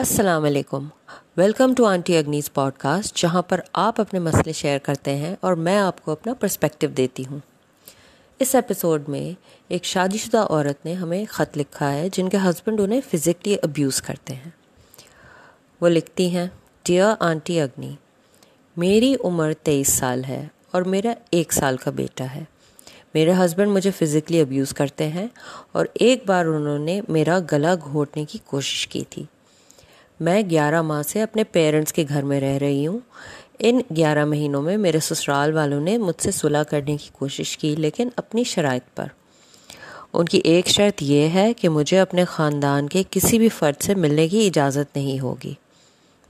अस्सलाम वालेकुम welcome to auntie Agni's podcast जहाँ पर आप अपने मसले शेयर करते हैं और मैं आपको अपना पर्सपेक्टिव देती हूँ इस एपिसोड में एक शादीशुदा औरत ने हमें ख़त लिखा है जिनके हस्बैंड उन्हें फिज़िकली अब्यूज़ करते हैं वो लिखती हैं डियर आंटी अग्नि मेरी उम्र तेईस साल है और मेरा एक साल का बेटा है मेरे हस्बैंड मुझे फ़िज़िकली अब्यूज़ करते हैं और एक बार उन्होंने मेरा गला घोटने की कोशिश की थी मैं ग्यारह माह से अपने पेरेंट्स के घर में रह रही हूँ इन ग्यारह महीनों में मेरे ससुराल वालों ने मुझसे सुलह करने की कोशिश की लेकिन अपनी शरात पर उनकी एक शर्त यह है कि मुझे अपने ख़ानदान के किसी भी फ़र्द से मिलने की इजाज़त नहीं होगी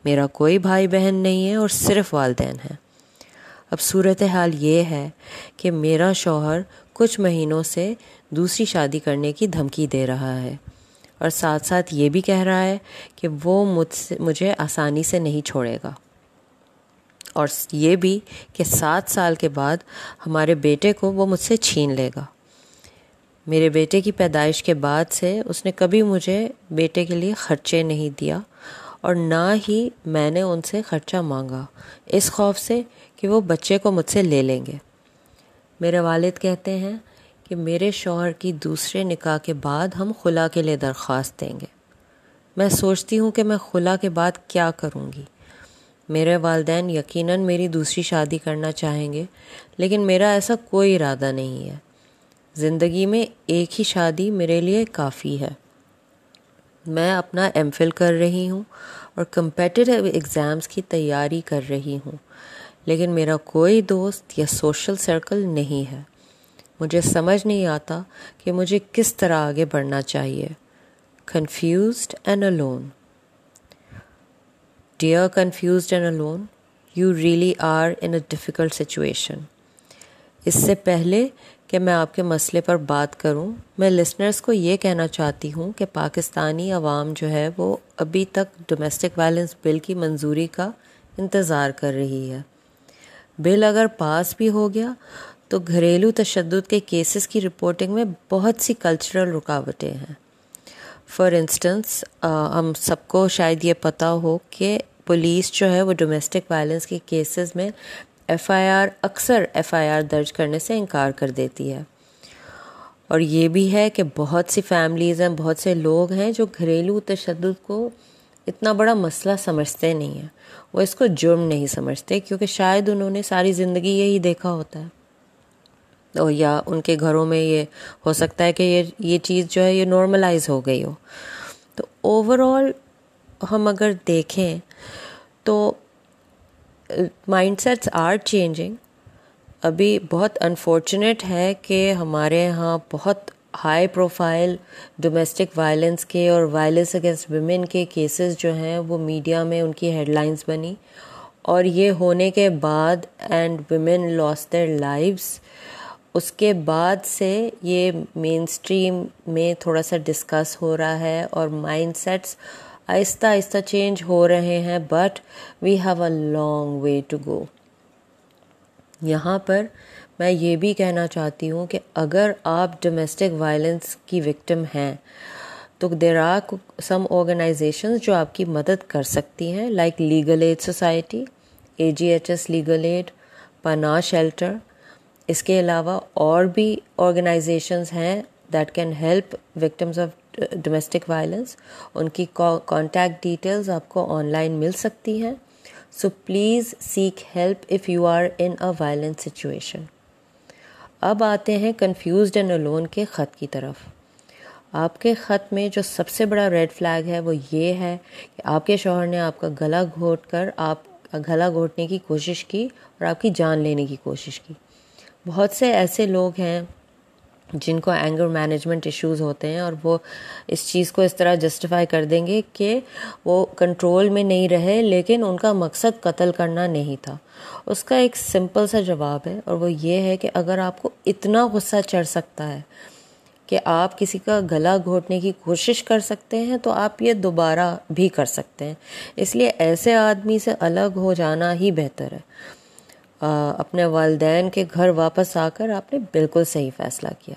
मेरा कोई भाई बहन नहीं है और सिर्फ वालदेन हैं अब सूरत हाल ये है कि मेरा शौहर कुछ महीनों से दूसरी शादी करने की धमकी दे रहा है और साथ साथ ये भी कह रहा है कि वो मुझसे मुझे आसानी से नहीं छोड़ेगा और ये भी कि सात साल के बाद हमारे बेटे को वो मुझसे छीन लेगा मेरे बेटे की पैदाइश के बाद से उसने कभी मुझे बेटे के लिए खर्चे नहीं दिया और ना ही मैंने उनसे खर्चा मांगा इस खौफ से कि वो बच्चे को मुझसे ले लेंगे मेरे वालिद कहते हैं कि मेरे शोहर की दूसरे निकाह के बाद हम खुला के लिए दरख्वास्त देंगे मैं सोचती हूँ कि मैं खुला के बाद क्या करूँगी मेरे वालदेन यकीनन मेरी दूसरी शादी करना चाहेंगे लेकिन मेरा ऐसा कोई इरादा नहीं है ज़िंदगी में एक ही शादी मेरे लिए काफ़ी है मैं अपना एम कर रही हूँ और कंपेटिटिव एग्ज़ाम्स की तैयारी कर रही हूँ लेकिन मेरा कोई दोस्त या सोशल सर्कल नहीं है मुझे समझ नहीं आता कि मुझे किस तरह आगे बढ़ना चाहिए confused and alone dear confused and alone you really are in a difficult situation इससे पहले कि मैं आपके मसले पर बात करूं, मैं लिसनर्स को ये कहना चाहती हूं कि पाकिस्तानी आवाम जो है वो अभी तक डोमेस्टिक वायलेंस बिल की मंजूरी का इंतज़ार कर रही है बिल अगर पास भी हो गया तो घरेलू तशद के केसेस की रिपोर्टिंग में बहुत सी कल्चरल रुकावटें हैं फॉर इंस्टेंस हम सबको शायद ये पता हो कि पुलिस जो है वो डोमेस्टिक वायलेंस के केसेस में एफआईआर अक्सर एफआईआर दर्ज करने से इनकार कर देती है और ये भी है कि बहुत सी फैमिलीज़ हैं बहुत से लोग हैं जो घरेलू तशद को इतना बड़ा मसला समझते नहीं हैं वो इसको जुर्म नहीं समझते क्योंकि शायद उन्होंने सारी ज़िंदगी यही देखा होता है और तो या उनके घरों में ये हो सकता है कि ये ये चीज़ जो है ये नॉर्मलाइज हो गई हो तो ओवरऑल हम अगर देखें तो माइंडसेट्स आर चेंजिंग अभी बहुत अनफॉर्चुनेट है कि हमारे यहाँ बहुत हाई प्रोफाइल डोमेस्टिक वायलेंस के और वायलेंस अगेंस्ट वमेन के केसेस जो हैं वो मीडिया में उनकी हेडलाइंस बनी और ये होने के बाद and women lose their lives उसके बाद से ये मेन स्ट्रीम में थोड़ा सा डिस्कस हो रहा है और माइंड सेट्स आहिस्ता आहिस्ता चेंज हो रहे हैं but we have a long way to go यहाँ पर मैं ये भी कहना चाहती हूँ कि अगर आप डोमेस्टिक वायलेंस की विक्टिम हैं तो देर आर सम ऑर्गेनाइजेशन जो आपकी मदद कर सकती हैं like legal aid society A G H S legal aid पना शेल्टर इसके अलावा और भी ऑर्गेनाइजेशंस हैं that can help victims of domestic violence उनकी कॉन्टैक्ट डिटेल्स आपको ऑनलाइन मिल सकती हैं so please seek help if you are in a violent situation अब आते हैं कन्फ्यूज एंड अलोन के ख़त की तरफ आपके ख़त में जो सबसे बड़ा रेड फ्लैग है वो ये है कि आपके शोहर ने आपका गला घोट कर आप गला घोटने की कोशिश की और आपकी जान लेने की कोशिश की बहुत से ऐसे लोग हैं जिनको एंगर मैनेजमेंट इश्यूज होते हैं और वो इस चीज़ को इस तरह जस्टिफाई कर देंगे कि वो कंट्रोल में नहीं रहे लेकिन उनका मकसद कत्ल करना नहीं था उसका एक सिंपल सा जवाब है और वो ये है कि अगर आपको इतना गुस्सा चढ़ सकता है कि आप किसी का गला घोटने की कोशिश कर सकते हैं तो आप ये दोबारा भी कर सकते हैं इसलिए ऐसे आदमी से अलग हो जाना ही बेहतर है अपने वालदेन के घर वापस आकर आपने बिल्कुल सही फ़ैसला किया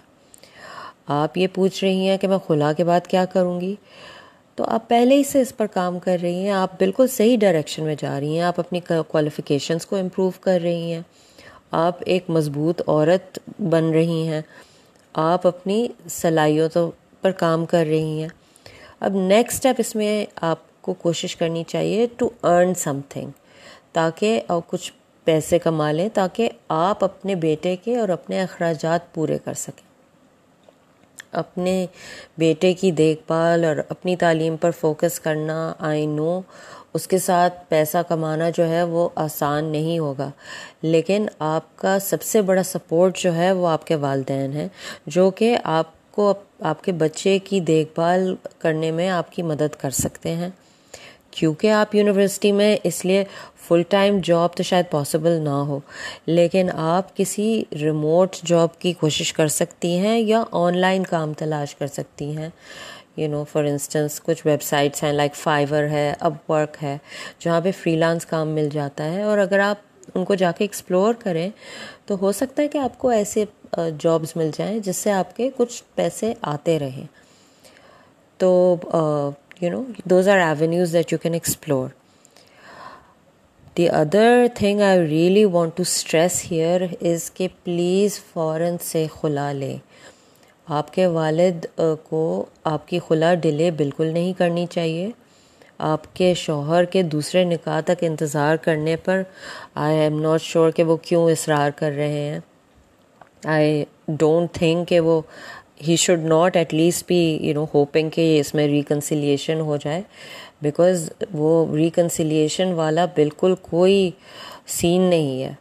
आप ये पूछ रही हैं कि मैं खुला के बाद क्या करूँगी तो आप पहले ही से इस पर काम कर रही हैं आप बिल्कुल सही डायरेक्शन में जा रही हैं आप अपनी क्वालिफ़िकेशंस को इम्प्रूव कर रही हैं आप एक मज़बूत औरत बन रही हैं आप अपनी सलाहियतों पर काम कर रही हैं अब नेक्स्ट स्टेप इसमें आपको कोशिश करनी चाहिए टू अर्न समथिंग ताकि और कुछ पैसे कमा लें ताकि आप अपने बेटे के और अपने अखराज पूरे कर सकें अपने बेटे की देखभाल और अपनी तालीम पर फोकस करना आई नो उसके साथ पैसा कमाना जो है वो आसान नहीं होगा लेकिन आपका सबसे बड़ा सपोर्ट जो है वो आपके वालदेन हैं जो कि आपको आपके बच्चे की देखभाल करने में आपकी मदद कर सकते हैं क्योंकि आप यूनिवर्सिटी में इसलिए फुल टाइम जॉब तो शायद पॉसिबल ना हो लेकिन आप किसी रिमोट जॉब की कोशिश कर सकती हैं या ऑनलाइन काम तलाश कर सकती हैं यू नो फॉर इंस्टेंस कुछ वेबसाइट्स हैं लाइक फाइवर है अपवर्क है जहाँ पे फ्रीलांस काम मिल जाता है और अगर आप उनको जाके एक्सप्लोर करें तो हो सकता है कि आपको ऐसे जॉब्स मिल जाएं जिससे आपके कुछ पैसे आते रहें तो you know those are avenues that you can explore the other thing i really want to stress here is कि please फ़ौरन से खुला लें आपके वालिद को आपकी खुला डिले बिल्कुल नहीं करनी चाहिए आपके शोहर के दूसरे निकाह तक इंतज़ार करने पर आई एम नॉट श्योर कि वो क्यों इसरार कर रहे हैं आई डोंट थिंक कि वो ही शुड नॉट एटलीस्ट भी यू नो होपिंग कि इसमें रिकन्सिलियेशन हो जाए बिकॉज वो रिकन्सिलियेशन वाला बिल्कुल कोई सीन नहीं है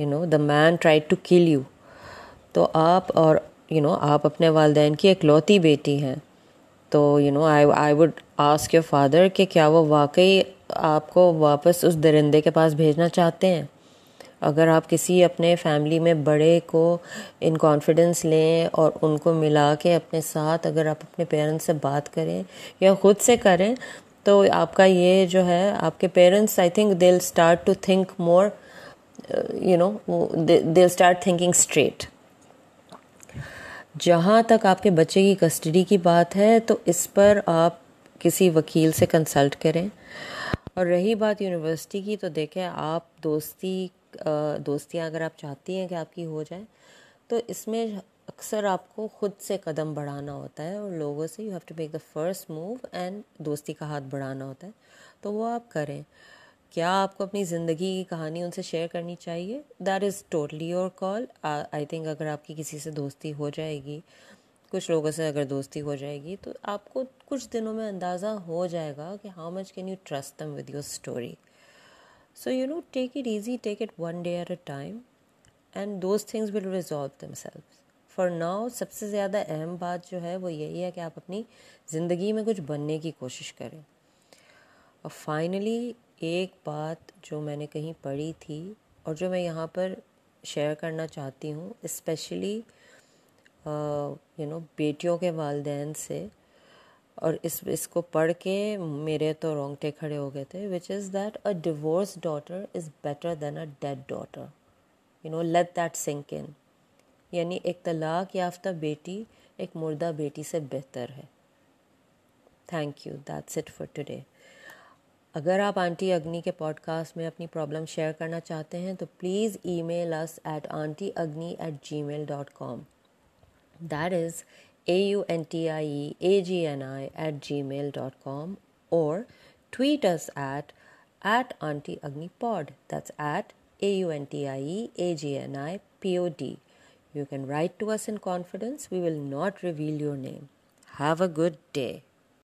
you know the man try to kill you तो आप और यू you नो know, आप अपने वालदेन की इकलौती बेटी हैं तो you know I I would ask your father कि क्या वो वाकई आपको वापस उस दरिंदे के पास भेजना चाहते हैं अगर आप किसी अपने फैमिली में बड़े को इन कॉन्फिडेंस लें और उनको मिला के अपने साथ अगर आप अपने पेरेंट्स से बात करें या ख़ुद से करें तो आपका ये जो है आपके parents I think they start to think more you know they start thinking straight जहाँ तक आपके बच्चे की कस्टडी की बात है तो इस पर आप किसी वकील से कंसल्ट करें और रही बात यूनिवर्सिटी की तो देखें आप दोस्ती दोस्तियाँ अगर आप चाहती हैं कि आपकी हो जाए तो इसमें अक्सर आपको खुद से कदम बढ़ाना होता है और लोगों से you have to make the first move and दोस्ती का हाथ बढ़ाना होता है तो वो आप करें क्या आपको अपनी ज़िंदगी की कहानी उनसे शेयर करनी चाहिए that is totally your call I think अगर आपकी किसी से दोस्ती हो जाएगी कुछ लोगों से अगर दोस्ती हो जाएगी तो आपको कुछ दिनों में अंदाज़ा हो जाएगा कि how much can you trust them with your story so you know take it easy, take it one day at a time and those things will दम सेल्व फॉर नाउ सबसे ज़्यादा अहम बात जो है वो यही है कि आप अपनी ज़िंदगी में कुछ बनने की कोशिश करें और फाइनली एक बात जो मैंने कहीं पढ़ी थी और जो मैं यहाँ पर शेयर करना चाहती हूँ इस्पेली यू नो बेटियों के वालदेन से और इस इसको पढ़ के मेरे तो रोंगटे खड़े हो गए थे which is that a divorce daughter is better than a dead daughter you know let that sink in यानी एक तलाक याफ्ता बेटी एक मुर्दा बेटी से बेहतर है thank you that's it for today अगर आप आंटी अग्नि के पॉडकास्ट में अपनी प्रॉब्लम शेयर करना चाहते हैं तो please email us at auntie Agni at Gmail dot com that is a-u-n-t-i-e-a-g-n-i at gmail.com or tweet us at at auntie agni pod that's at A U N T I E A G N I P O D. pod you can write to us in confidence we will not reveal your name have a good day